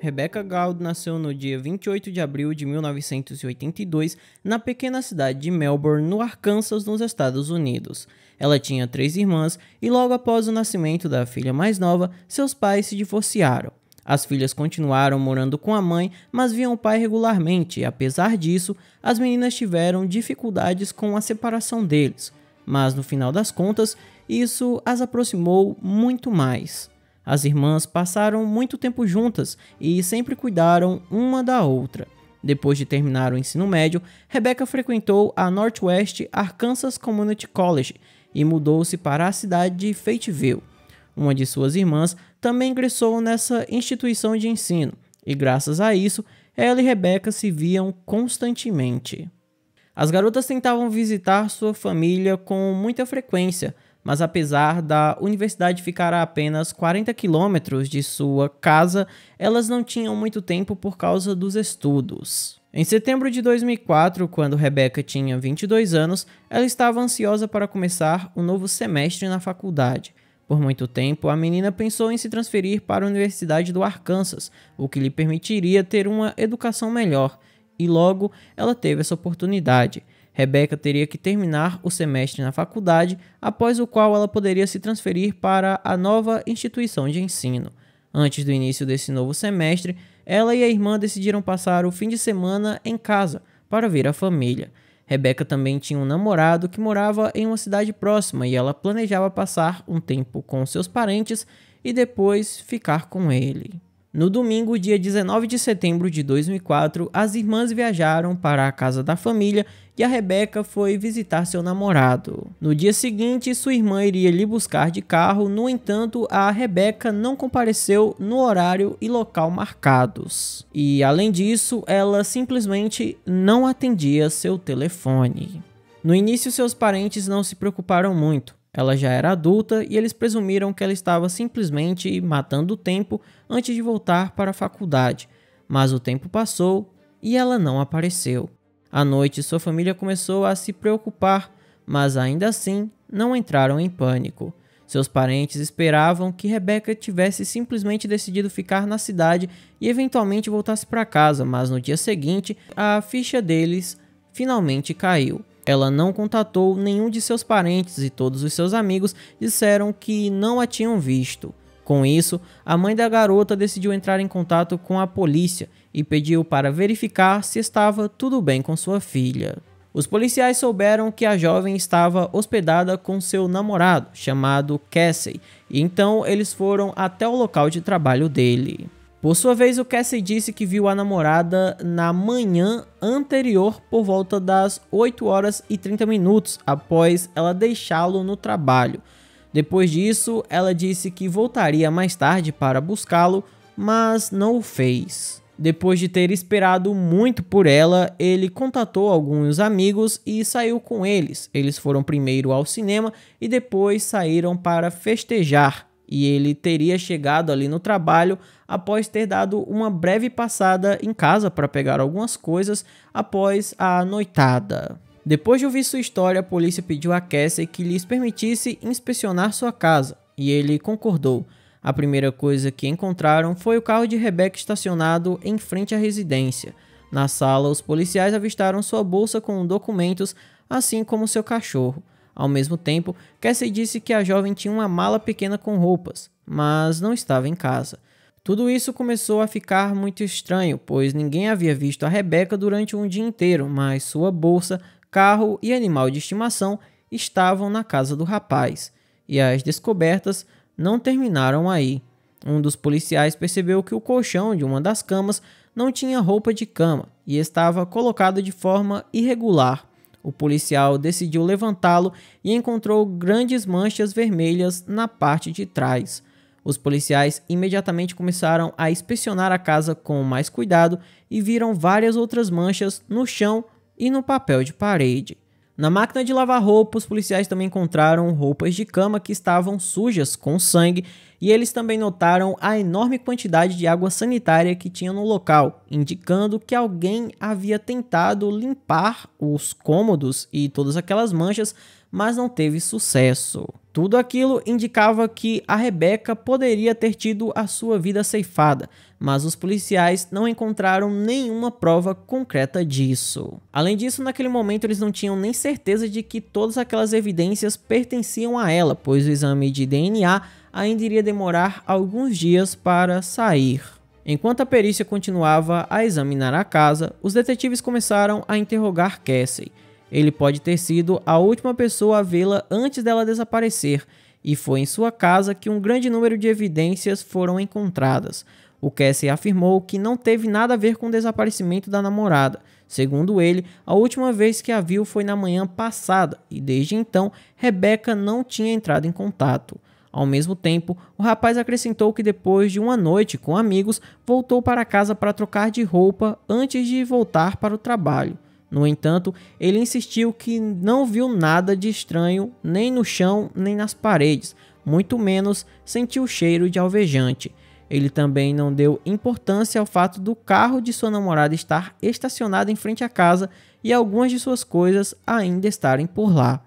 Rebecca Gould nasceu no dia 28 de abril de 1982 na pequena cidade de Melbourne, no Arkansas, nos Estados Unidos. Ela tinha três irmãs e, logo após o nascimento da filha mais nova, seus pais se divorciaram. As filhas continuaram morando com a mãe, mas viam o pai regularmente, e, apesar disso, as meninas tiveram dificuldades com a separação deles. Mas no final das contas, isso as aproximou muito mais. As irmãs passaram muito tempo juntas e sempre cuidaram uma da outra. Depois de terminar o ensino médio, Rebecca frequentou a Northwest Arkansas Community College e mudou-se para a cidade de Fayetteville. Uma de suas irmãs também ingressou nessa instituição de ensino, e graças a isso, ela e Rebecca se viam constantemente. As garotas tentavam visitar sua família com muita frequência, mas apesar da universidade ficar a apenas 40 quilômetros de sua casa, elas não tinham muito tempo por causa dos estudos. Em setembro de 2004, quando Rebecca tinha 22 anos, ela estava ansiosa para começar o um novo semestre na faculdade. Por muito tempo, a menina pensou em se transferir para a Universidade do Arkansas, o que lhe permitiria ter uma educação melhor, e logo ela teve essa oportunidade. Rebeca teria que terminar o semestre na faculdade, após o qual ela poderia se transferir para a nova instituição de ensino. Antes do início desse novo semestre, ela e a irmã decidiram passar o fim de semana em casa para ver a família. Rebeca também tinha um namorado que morava em uma cidade próxima e ela planejava passar um tempo com seus parentes e depois ficar com ele. No domingo, dia 19 de setembro de 2004, as irmãs viajaram para a casa da família e a Rebeca foi visitar seu namorado. No dia seguinte, sua irmã iria lhe buscar de carro, no entanto, a Rebeca não compareceu no horário e local marcados. E além disso, ela simplesmente não atendia seu telefone. No início, seus parentes não se preocuparam muito. Ela já era adulta e eles presumiram que ela estava simplesmente matando o tempo antes de voltar para a faculdade, mas o tempo passou e ela não apareceu. À noite, sua família começou a se preocupar, mas ainda assim não entraram em pânico. Seus parentes esperavam que Rebecca tivesse simplesmente decidido ficar na cidade e eventualmente voltasse para casa, mas no dia seguinte a ficha deles finalmente caiu. Ela não contatou nenhum de seus parentes e todos os seus amigos disseram que não a tinham visto. Com isso, a mãe da garota decidiu entrar em contato com a polícia e pediu para verificar se estava tudo bem com sua filha. Os policiais souberam que a jovem estava hospedada com seu namorado, chamado Cassie, e então eles foram até o local de trabalho dele. Por sua vez, o Cassie disse que viu a namorada na manhã anterior por volta das 8 horas e 30 minutos após ela deixá-lo no trabalho. Depois disso, ela disse que voltaria mais tarde para buscá-lo, mas não o fez. Depois de ter esperado muito por ela, ele contatou alguns amigos e saiu com eles. Eles foram primeiro ao cinema e depois saíram para festejar e ele teria chegado ali no trabalho após ter dado uma breve passada em casa para pegar algumas coisas após a noitada. Depois de ouvir sua história, a polícia pediu a Cassie que lhes permitisse inspecionar sua casa, e ele concordou. A primeira coisa que encontraram foi o carro de Rebecca estacionado em frente à residência. Na sala, os policiais avistaram sua bolsa com documentos, assim como seu cachorro. Ao mesmo tempo, Cassie disse que a jovem tinha uma mala pequena com roupas, mas não estava em casa. Tudo isso começou a ficar muito estranho, pois ninguém havia visto a Rebeca durante um dia inteiro, mas sua bolsa, carro e animal de estimação estavam na casa do rapaz. E as descobertas não terminaram aí. Um dos policiais percebeu que o colchão de uma das camas não tinha roupa de cama e estava colocado de forma irregular. O policial decidiu levantá-lo e encontrou grandes manchas vermelhas na parte de trás. Os policiais imediatamente começaram a inspecionar a casa com mais cuidado e viram várias outras manchas no chão e no papel de parede. Na máquina de lavar roupa, os policiais também encontraram roupas de cama que estavam sujas com sangue e eles também notaram a enorme quantidade de água sanitária que tinha no local, indicando que alguém havia tentado limpar os cômodos e todas aquelas manchas, mas não teve sucesso. Tudo aquilo indicava que a Rebeca poderia ter tido a sua vida ceifada, mas os policiais não encontraram nenhuma prova concreta disso. Além disso, naquele momento eles não tinham nem certeza de que todas aquelas evidências pertenciam a ela, pois o exame de DNA ainda iria demorar alguns dias para sair. Enquanto a perícia continuava a examinar a casa, os detetives começaram a interrogar Cassie. Ele pode ter sido a última pessoa a vê-la antes dela desaparecer, e foi em sua casa que um grande número de evidências foram encontradas. O Cassie afirmou que não teve nada a ver com o desaparecimento da namorada. Segundo ele, a última vez que a viu foi na manhã passada e desde então Rebecca não tinha entrado em contato. Ao mesmo tempo, o rapaz acrescentou que depois de uma noite com amigos, voltou para casa para trocar de roupa antes de voltar para o trabalho. No entanto, ele insistiu que não viu nada de estranho nem no chão nem nas paredes, muito menos sentiu cheiro de alvejante. Ele também não deu importância ao fato do carro de sua namorada estar estacionado em frente à casa e algumas de suas coisas ainda estarem por lá.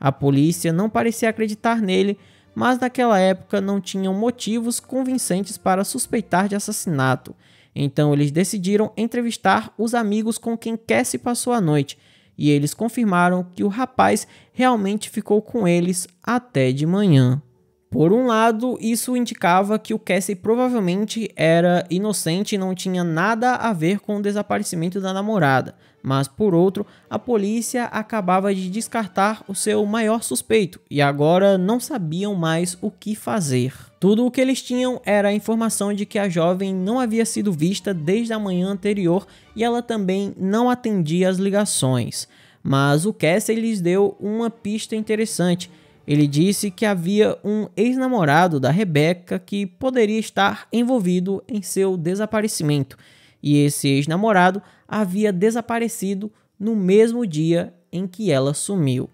A polícia não parecia acreditar nele, mas naquela época não tinham motivos convincentes para suspeitar de assassinato então eles decidiram entrevistar os amigos com quem Cassie passou a noite, e eles confirmaram que o rapaz realmente ficou com eles até de manhã. Por um lado, isso indicava que o Cassie provavelmente era inocente e não tinha nada a ver com o desaparecimento da namorada, mas por outro, a polícia acabava de descartar o seu maior suspeito e agora não sabiam mais o que fazer. Tudo o que eles tinham era a informação de que a jovem não havia sido vista desde a manhã anterior e ela também não atendia as ligações. Mas o Cassie lhes deu uma pista interessante ele disse que havia um ex-namorado da Rebeca que poderia estar envolvido em seu desaparecimento, e esse ex-namorado havia desaparecido no mesmo dia em que ela sumiu.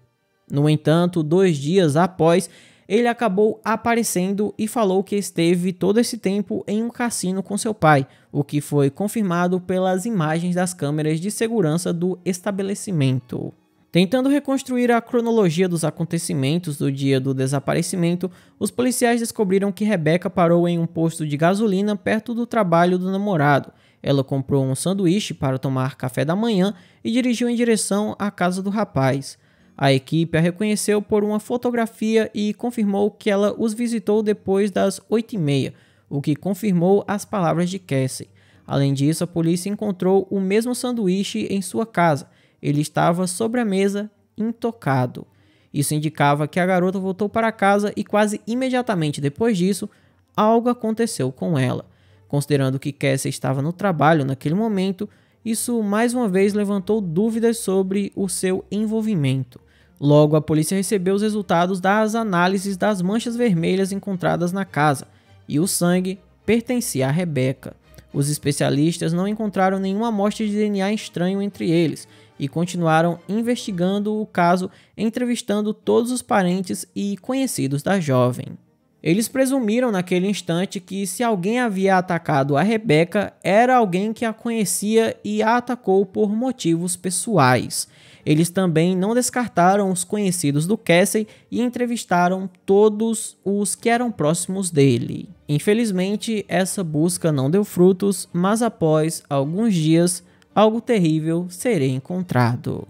No entanto, dois dias após, ele acabou aparecendo e falou que esteve todo esse tempo em um cassino com seu pai, o que foi confirmado pelas imagens das câmeras de segurança do estabelecimento. Tentando reconstruir a cronologia dos acontecimentos do dia do desaparecimento, os policiais descobriram que Rebeca parou em um posto de gasolina perto do trabalho do namorado. Ela comprou um sanduíche para tomar café da manhã e dirigiu em direção à casa do rapaz. A equipe a reconheceu por uma fotografia e confirmou que ela os visitou depois das 8h30, o que confirmou as palavras de Cassie. Além disso, a polícia encontrou o mesmo sanduíche em sua casa ele estava sobre a mesa, intocado. Isso indicava que a garota voltou para casa e quase imediatamente depois disso, algo aconteceu com ela. Considerando que Cassie estava no trabalho naquele momento, isso mais uma vez levantou dúvidas sobre o seu envolvimento. Logo, a polícia recebeu os resultados das análises das manchas vermelhas encontradas na casa, e o sangue pertencia a Rebecca. Os especialistas não encontraram nenhuma amostra de DNA estranho entre eles, e continuaram investigando o caso, entrevistando todos os parentes e conhecidos da jovem. Eles presumiram naquele instante que se alguém havia atacado a Rebeca, era alguém que a conhecia e a atacou por motivos pessoais. Eles também não descartaram os conhecidos do Cassie e entrevistaram todos os que eram próximos dele. Infelizmente, essa busca não deu frutos, mas após alguns dias, algo terrível seria encontrado.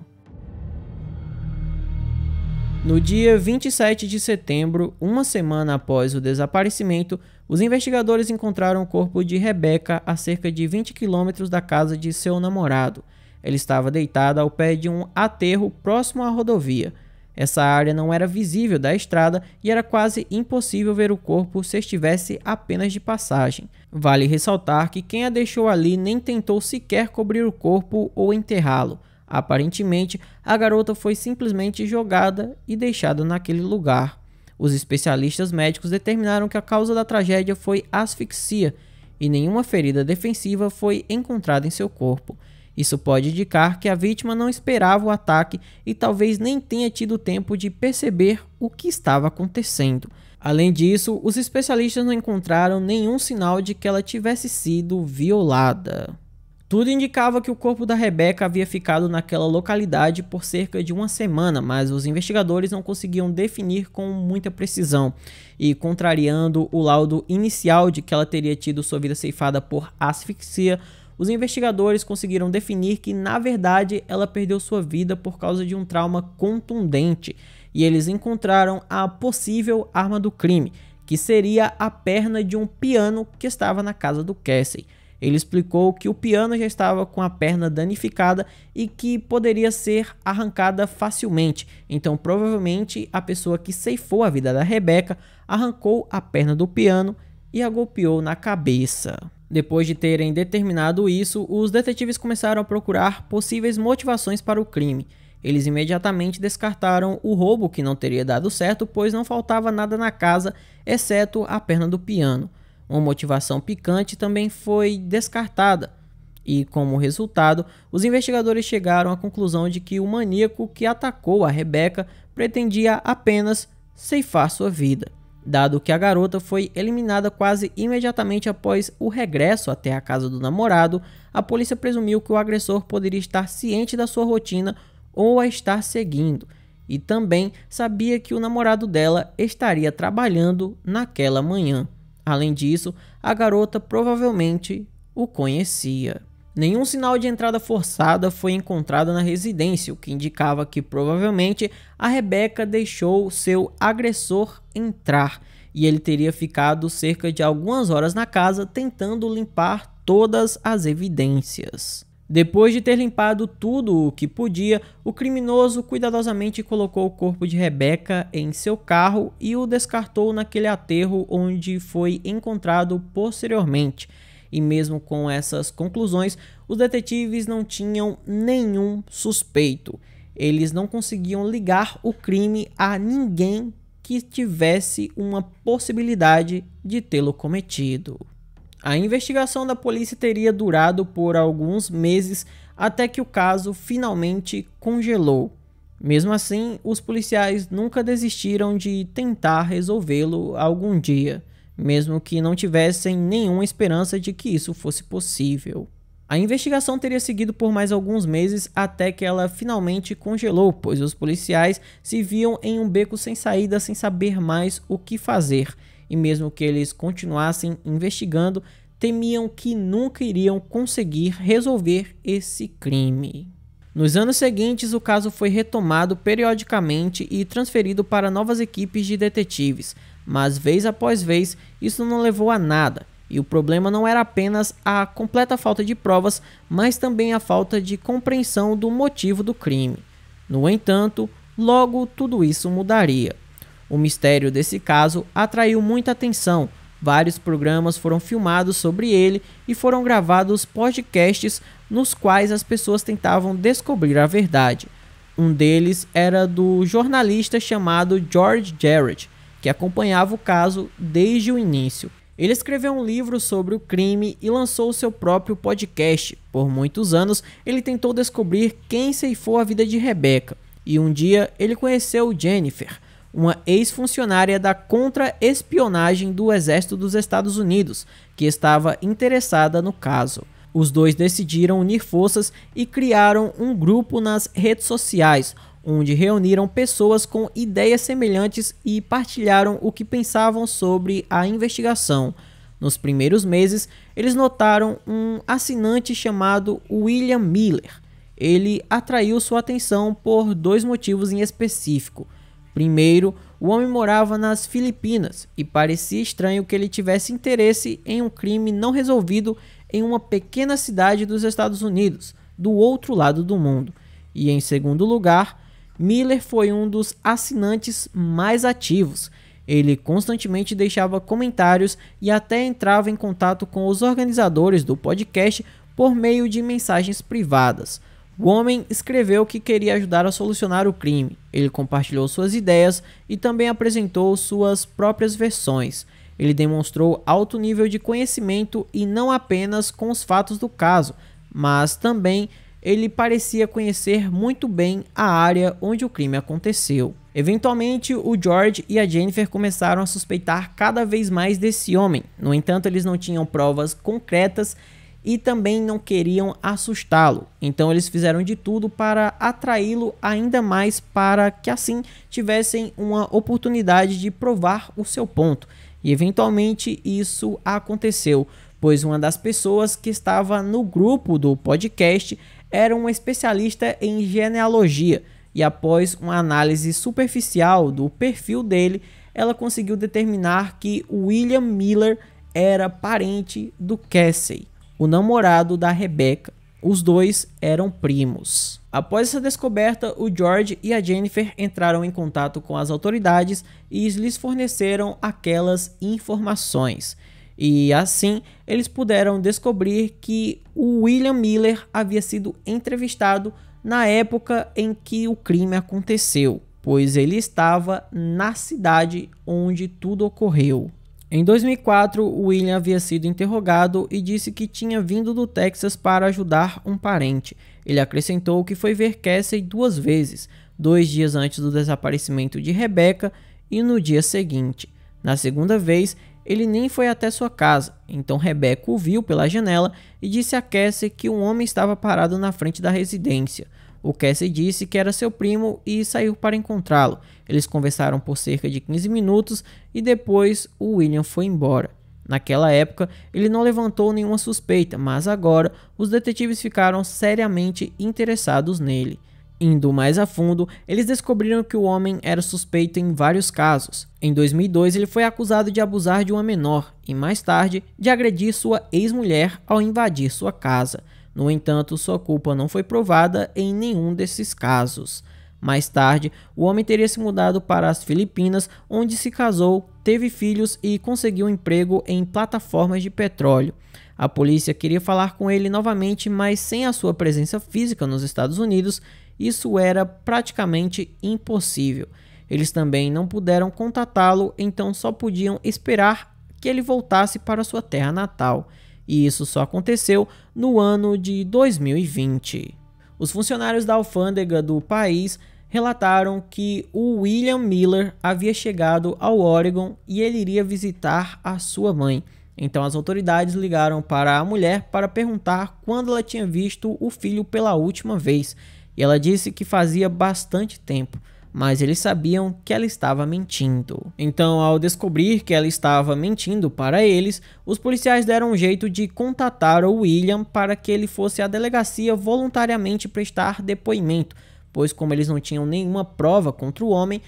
No dia 27 de setembro, uma semana após o desaparecimento, os investigadores encontraram o corpo de Rebeca a cerca de 20 quilômetros da casa de seu namorado. Ela estava deitada ao pé de um aterro próximo à rodovia. Essa área não era visível da estrada e era quase impossível ver o corpo se estivesse apenas de passagem. Vale ressaltar que quem a deixou ali nem tentou sequer cobrir o corpo ou enterrá-lo. Aparentemente, a garota foi simplesmente jogada e deixada naquele lugar. Os especialistas médicos determinaram que a causa da tragédia foi asfixia e nenhuma ferida defensiva foi encontrada em seu corpo. Isso pode indicar que a vítima não esperava o ataque e talvez nem tenha tido tempo de perceber o que estava acontecendo. Além disso, os especialistas não encontraram nenhum sinal de que ela tivesse sido violada. Tudo indicava que o corpo da Rebeca havia ficado naquela localidade por cerca de uma semana, mas os investigadores não conseguiam definir com muita precisão. E contrariando o laudo inicial de que ela teria tido sua vida ceifada por asfixia, os investigadores conseguiram definir que, na verdade, ela perdeu sua vida por causa de um trauma contundente e eles encontraram a possível arma do crime, que seria a perna de um piano que estava na casa do Cassie. Ele explicou que o piano já estava com a perna danificada e que poderia ser arrancada facilmente, então provavelmente a pessoa que ceifou a vida da Rebecca arrancou a perna do piano e a golpeou na cabeça. Depois de terem determinado isso, os detetives começaram a procurar possíveis motivações para o crime. Eles imediatamente descartaram o roubo, que não teria dado certo, pois não faltava nada na casa, exceto a perna do piano. Uma motivação picante também foi descartada. E, como resultado, os investigadores chegaram à conclusão de que o maníaco que atacou a Rebeca pretendia apenas ceifar sua vida dado que a garota foi eliminada quase imediatamente após o regresso até a casa do namorado, a polícia presumiu que o agressor poderia estar ciente da sua rotina ou a estar seguindo, e também sabia que o namorado dela estaria trabalhando naquela manhã. Além disso, a garota provavelmente o conhecia. Nenhum sinal de entrada forçada foi encontrado na residência, o que indicava que provavelmente a Rebeca deixou seu agressor entrar e ele teria ficado cerca de algumas horas na casa tentando limpar todas as evidências. Depois de ter limpado tudo o que podia, o criminoso cuidadosamente colocou o corpo de Rebeca em seu carro e o descartou naquele aterro onde foi encontrado posteriormente e mesmo com essas conclusões, os detetives não tinham nenhum suspeito. Eles não conseguiam ligar o crime a ninguém que tivesse uma possibilidade de tê-lo cometido. A investigação da polícia teria durado por alguns meses até que o caso finalmente congelou. Mesmo assim, os policiais nunca desistiram de tentar resolvê-lo algum dia mesmo que não tivessem nenhuma esperança de que isso fosse possível. A investigação teria seguido por mais alguns meses até que ela finalmente congelou, pois os policiais se viam em um beco sem saída, sem saber mais o que fazer. E mesmo que eles continuassem investigando, temiam que nunca iriam conseguir resolver esse crime. Nos anos seguintes, o caso foi retomado periodicamente e transferido para novas equipes de detetives, mas vez após vez, isso não levou a nada, e o problema não era apenas a completa falta de provas, mas também a falta de compreensão do motivo do crime. No entanto, logo tudo isso mudaria. O mistério desse caso atraiu muita atenção. Vários programas foram filmados sobre ele e foram gravados podcasts nos quais as pessoas tentavam descobrir a verdade. Um deles era do jornalista chamado George Jarrett, que acompanhava o caso desde o início. Ele escreveu um livro sobre o crime e lançou seu próprio podcast. Por muitos anos, ele tentou descobrir quem ceifou a vida de Rebecca. E um dia, ele conheceu Jennifer, uma ex-funcionária da contra-espionagem do Exército dos Estados Unidos, que estava interessada no caso. Os dois decidiram unir forças e criaram um grupo nas redes sociais, onde reuniram pessoas com ideias semelhantes e partilharam o que pensavam sobre a investigação. Nos primeiros meses, eles notaram um assinante chamado William Miller. Ele atraiu sua atenção por dois motivos em específico. Primeiro, o homem morava nas Filipinas e parecia estranho que ele tivesse interesse em um crime não resolvido em uma pequena cidade dos Estados Unidos, do outro lado do mundo. E em segundo lugar, Miller foi um dos assinantes mais ativos. Ele constantemente deixava comentários e até entrava em contato com os organizadores do podcast por meio de mensagens privadas. O homem escreveu que queria ajudar a solucionar o crime. Ele compartilhou suas ideias e também apresentou suas próprias versões. Ele demonstrou alto nível de conhecimento e não apenas com os fatos do caso, mas também ele parecia conhecer muito bem a área onde o crime aconteceu. Eventualmente, o George e a Jennifer começaram a suspeitar cada vez mais desse homem. No entanto, eles não tinham provas concretas e também não queriam assustá-lo. Então eles fizeram de tudo para atraí-lo ainda mais para que assim tivessem uma oportunidade de provar o seu ponto. E eventualmente isso aconteceu, pois uma das pessoas que estava no grupo do podcast era um especialista em genealogia e, após uma análise superficial do perfil dele, ela conseguiu determinar que William Miller era parente do Casey, o namorado da Rebecca. Os dois eram primos. Após essa descoberta, o George e a Jennifer entraram em contato com as autoridades e lhes forneceram aquelas informações. E assim, eles puderam descobrir que o William Miller havia sido entrevistado na época em que o crime aconteceu, pois ele estava na cidade onde tudo ocorreu. Em 2004, William havia sido interrogado e disse que tinha vindo do Texas para ajudar um parente. Ele acrescentou que foi ver Cassie duas vezes, dois dias antes do desaparecimento de Rebecca e no dia seguinte. Na segunda vez, ele nem foi até sua casa, então Rebeca o viu pela janela e disse a Cassie que um homem estava parado na frente da residência. O Cassie disse que era seu primo e saiu para encontrá-lo. Eles conversaram por cerca de 15 minutos e depois o William foi embora. Naquela época, ele não levantou nenhuma suspeita, mas agora os detetives ficaram seriamente interessados nele. Indo mais a fundo, eles descobriram que o homem era suspeito em vários casos. Em 2002, ele foi acusado de abusar de uma menor e, mais tarde, de agredir sua ex-mulher ao invadir sua casa. No entanto, sua culpa não foi provada em nenhum desses casos. Mais tarde, o homem teria se mudado para as Filipinas, onde se casou, teve filhos e conseguiu um emprego em plataformas de petróleo. A polícia queria falar com ele novamente, mas sem a sua presença física nos Estados Unidos, isso era praticamente impossível. Eles também não puderam contatá-lo, então só podiam esperar que ele voltasse para sua terra natal. E isso só aconteceu no ano de 2020. Os funcionários da alfândega do país relataram que o William Miller havia chegado ao Oregon e ele iria visitar a sua mãe. Então as autoridades ligaram para a mulher para perguntar quando ela tinha visto o filho pela última vez e ela disse que fazia bastante tempo, mas eles sabiam que ela estava mentindo. Então, ao descobrir que ela estava mentindo para eles, os policiais deram um jeito de contatar o William para que ele fosse à delegacia voluntariamente prestar depoimento, pois, como eles não tinham nenhuma prova contra o homem,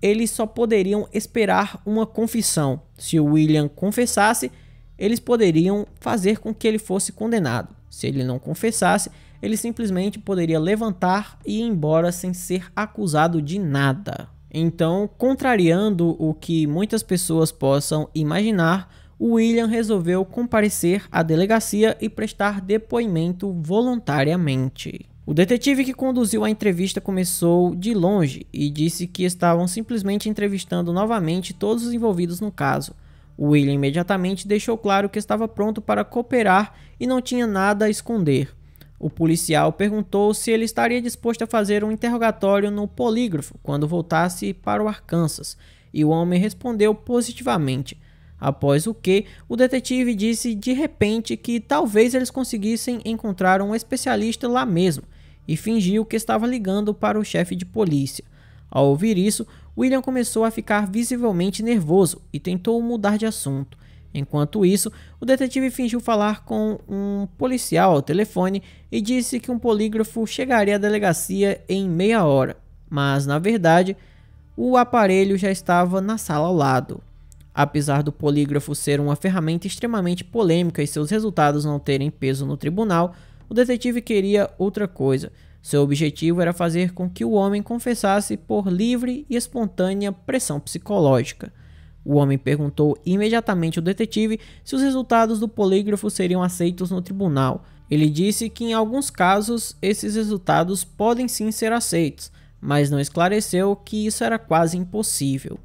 eles só poderiam esperar uma confissão. Se o William confessasse, eles poderiam fazer com que ele fosse condenado. Se ele não confessasse, ele simplesmente poderia levantar e ir embora sem ser acusado de nada. Então, contrariando o que muitas pessoas possam imaginar, William resolveu comparecer à delegacia e prestar depoimento voluntariamente. O detetive que conduziu a entrevista começou de longe e disse que estavam simplesmente entrevistando novamente todos os envolvidos no caso. William imediatamente deixou claro que estava pronto para cooperar e não tinha nada a esconder. O policial perguntou se ele estaria disposto a fazer um interrogatório no polígrafo quando voltasse para o Arkansas, e o homem respondeu positivamente. Após o que, o detetive disse de repente que talvez eles conseguissem encontrar um especialista lá mesmo e fingiu que estava ligando para o chefe de polícia. Ao ouvir isso, William começou a ficar visivelmente nervoso e tentou mudar de assunto. Enquanto isso, o detetive fingiu falar com um policial ao telefone e disse que um polígrafo chegaria à delegacia em meia hora, mas na verdade, o aparelho já estava na sala ao lado. Apesar do polígrafo ser uma ferramenta extremamente polêmica e seus resultados não terem peso no tribunal, o detetive queria outra coisa. Seu objetivo era fazer com que o homem confessasse por livre e espontânea pressão psicológica. O homem perguntou imediatamente ao detetive se os resultados do polígrafo seriam aceitos no tribunal. Ele disse que em alguns casos esses resultados podem sim ser aceitos, mas não esclareceu que isso era quase impossível.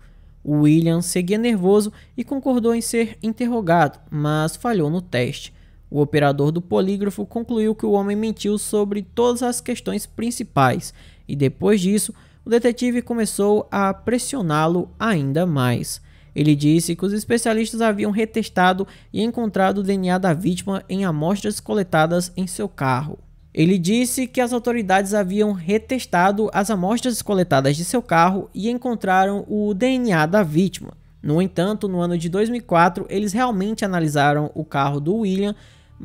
William seguia nervoso e concordou em ser interrogado, mas falhou no teste. O operador do polígrafo concluiu que o homem mentiu sobre todas as questões principais, e depois disso, o detetive começou a pressioná-lo ainda mais. Ele disse que os especialistas haviam retestado e encontrado o DNA da vítima em amostras coletadas em seu carro. Ele disse que as autoridades haviam retestado as amostras coletadas de seu carro e encontraram o DNA da vítima. No entanto, no ano de 2004, eles realmente analisaram o carro do William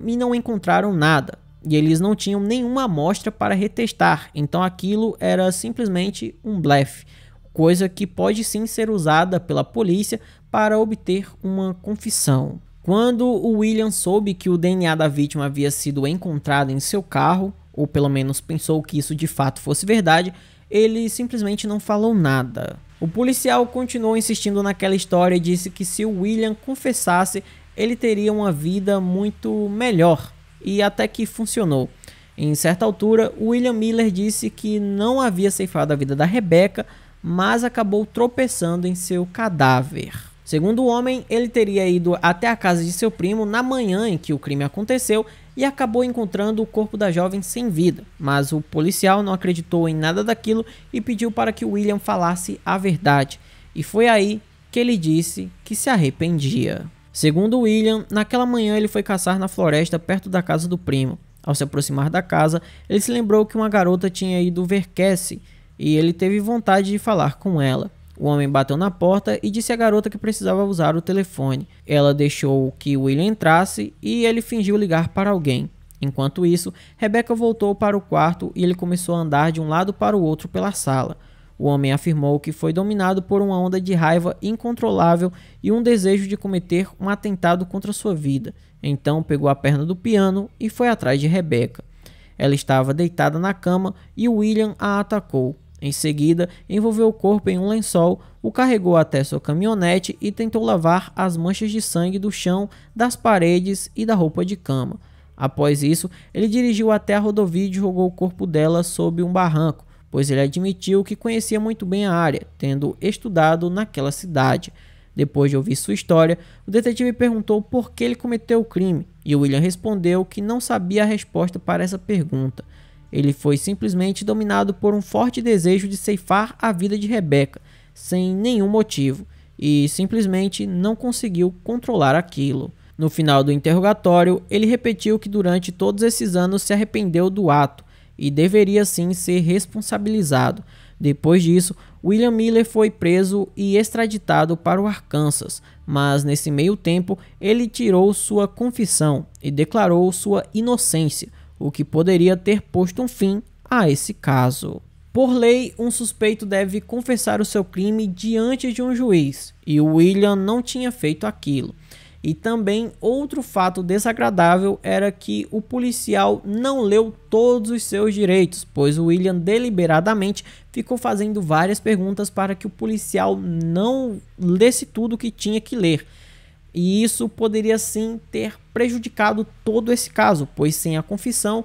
e não encontraram nada. E eles não tinham nenhuma amostra para retestar, então aquilo era simplesmente um blefe coisa que pode sim ser usada pela polícia para obter uma confissão. Quando o William soube que o DNA da vítima havia sido encontrado em seu carro, ou pelo menos pensou que isso de fato fosse verdade, ele simplesmente não falou nada. O policial continuou insistindo naquela história e disse que se o William confessasse, ele teria uma vida muito melhor, e até que funcionou. Em certa altura, William Miller disse que não havia ceifado a vida da Rebecca, mas acabou tropeçando em seu cadáver. Segundo o homem, ele teria ido até a casa de seu primo na manhã em que o crime aconteceu e acabou encontrando o corpo da jovem sem vida, mas o policial não acreditou em nada daquilo e pediu para que William falasse a verdade, e foi aí que ele disse que se arrependia. Segundo William, naquela manhã ele foi caçar na floresta perto da casa do primo. Ao se aproximar da casa, ele se lembrou que uma garota tinha ido ver Cassie e ele teve vontade de falar com ela. O homem bateu na porta e disse à garota que precisava usar o telefone. Ela deixou que William entrasse e ele fingiu ligar para alguém. Enquanto isso, Rebecca voltou para o quarto e ele começou a andar de um lado para o outro pela sala. O homem afirmou que foi dominado por uma onda de raiva incontrolável e um desejo de cometer um atentado contra sua vida. Então pegou a perna do piano e foi atrás de Rebecca. Ela estava deitada na cama e William a atacou. Em seguida, envolveu o corpo em um lençol, o carregou até sua caminhonete e tentou lavar as manchas de sangue do chão, das paredes e da roupa de cama. Após isso, ele dirigiu até a rodovia e jogou o corpo dela sob um barranco, pois ele admitiu que conhecia muito bem a área, tendo estudado naquela cidade. Depois de ouvir sua história, o detetive perguntou por que ele cometeu o crime e William respondeu que não sabia a resposta para essa pergunta. Ele foi simplesmente dominado por um forte desejo de ceifar a vida de Rebecca, sem nenhum motivo, e simplesmente não conseguiu controlar aquilo. No final do interrogatório, ele repetiu que durante todos esses anos se arrependeu do ato e deveria sim ser responsabilizado. Depois disso, William Miller foi preso e extraditado para o Arkansas, mas nesse meio tempo ele tirou sua confissão e declarou sua inocência, o que poderia ter posto um fim a esse caso. Por lei, um suspeito deve confessar o seu crime diante de um juiz, e William não tinha feito aquilo. E também outro fato desagradável era que o policial não leu todos os seus direitos, pois William deliberadamente ficou fazendo várias perguntas para que o policial não lesse tudo o que tinha que ler. E isso poderia sim ter prejudicado todo esse caso, pois sem a confissão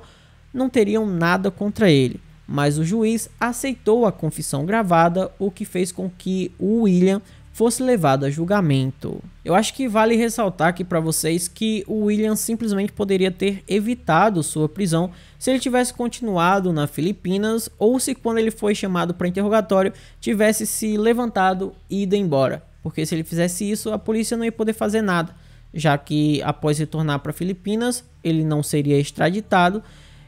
não teriam nada contra ele. Mas o juiz aceitou a confissão gravada, o que fez com que o William fosse levado a julgamento. Eu acho que vale ressaltar aqui para vocês que o William simplesmente poderia ter evitado sua prisão se ele tivesse continuado na Filipinas ou se quando ele foi chamado para interrogatório tivesse se levantado e ido embora, porque se ele fizesse isso a polícia não ia poder fazer nada, já que após retornar para Filipinas ele não seria extraditado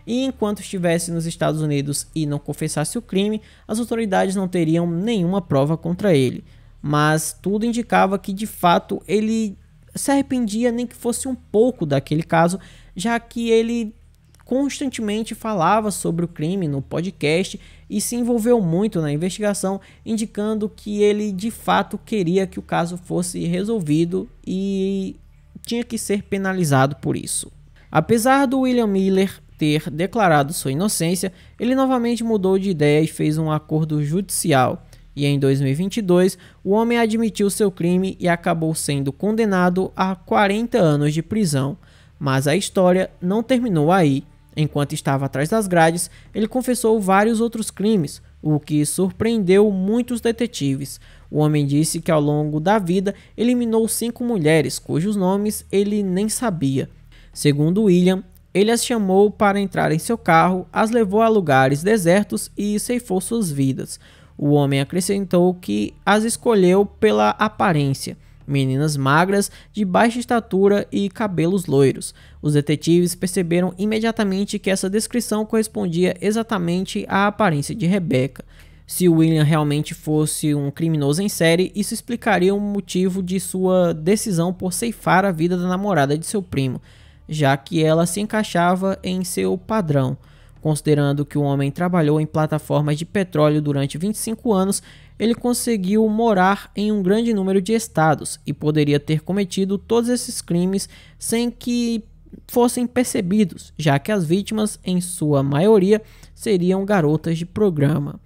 e enquanto estivesse nos Estados Unidos e não confessasse o crime, as autoridades não teriam nenhuma prova contra ele mas tudo indicava que de fato ele se arrependia nem que fosse um pouco daquele caso, já que ele constantemente falava sobre o crime no podcast e se envolveu muito na investigação, indicando que ele de fato queria que o caso fosse resolvido e tinha que ser penalizado por isso. Apesar do William Miller ter declarado sua inocência, ele novamente mudou de ideia e fez um acordo judicial e em 2022 o homem admitiu seu crime e acabou sendo condenado a 40 anos de prisão. Mas a história não terminou aí. Enquanto estava atrás das grades, ele confessou vários outros crimes, o que surpreendeu muitos detetives. O homem disse que ao longo da vida eliminou cinco mulheres cujos nomes ele nem sabia. Segundo William, ele as chamou para entrar em seu carro, as levou a lugares desertos e ceifou suas vidas. O homem acrescentou que as escolheu pela aparência meninas magras, de baixa estatura e cabelos loiros. Os detetives perceberam imediatamente que essa descrição correspondia exatamente à aparência de Rebecca. Se William realmente fosse um criminoso em série, isso explicaria o motivo de sua decisão por ceifar a vida da namorada de seu primo, já que ela se encaixava em seu padrão. Considerando que o homem trabalhou em plataformas de petróleo durante 25 anos, ele conseguiu morar em um grande número de estados e poderia ter cometido todos esses crimes sem que fossem percebidos, já que as vítimas, em sua maioria, seriam garotas de programa.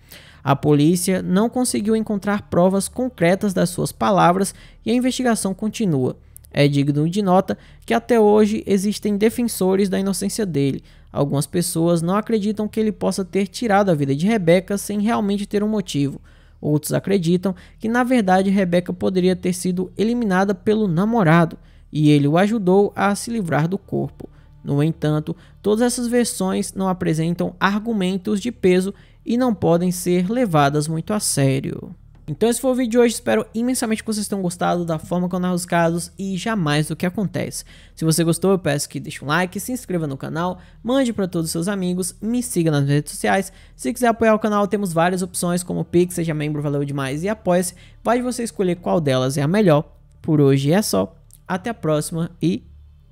A polícia não conseguiu encontrar provas concretas das suas palavras e a investigação continua. É digno de nota que até hoje existem defensores da inocência dele. Algumas pessoas não acreditam que ele possa ter tirado a vida de Rebeca sem realmente ter um motivo. Outros acreditam que na verdade Rebeca poderia ter sido eliminada pelo namorado e ele o ajudou a se livrar do corpo. No entanto, todas essas versões não apresentam argumentos de peso e não podem ser levadas muito a sério. Então esse foi o vídeo de hoje, espero imensamente que vocês tenham gostado da forma que eu narro os casos e jamais do que acontece. Se você gostou, eu peço que deixe um like, se inscreva no canal, mande para todos os seus amigos, me siga nas redes sociais. Se quiser apoiar o canal, temos várias opções como Pix, seja membro, valeu demais e apoia-se. Vai você escolher qual delas é a melhor. Por hoje é só, até a próxima e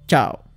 tchau!